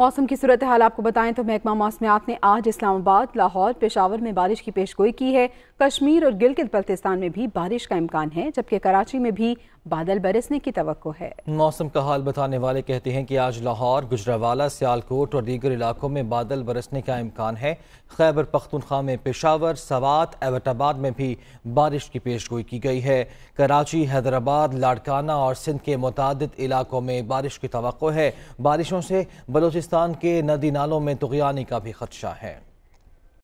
मौसम की सूरत हाल आपको बताएं तो महकमा मौसमियात ने आज इस्लामाबाद लाहौर पेशावर में बारिश की पेशगोई की है कश्मीर और गिलगित बल्तिस्तान में भी बारिश का इम्कान है जबकि कराची में भी बादल बरसने की तो है मौसम का हाल बताने वाले कहते हैं कि आज लाहौर गुजरावाला सियालकोट और दीगर इलाकों में बादल बरसने का इम्कान है खैबर पख्तनख्वा में पेशावर सवात एवटाबाद में भी बारिश की पेशगोई की गई है कराची हैदराबाद लाडकाना और सिंध के मुतद इलाकों में बारिश की तो है बारिशों से बलोचि पाकिस्तान के नदी नालों में तुगयानी का भी खदशा है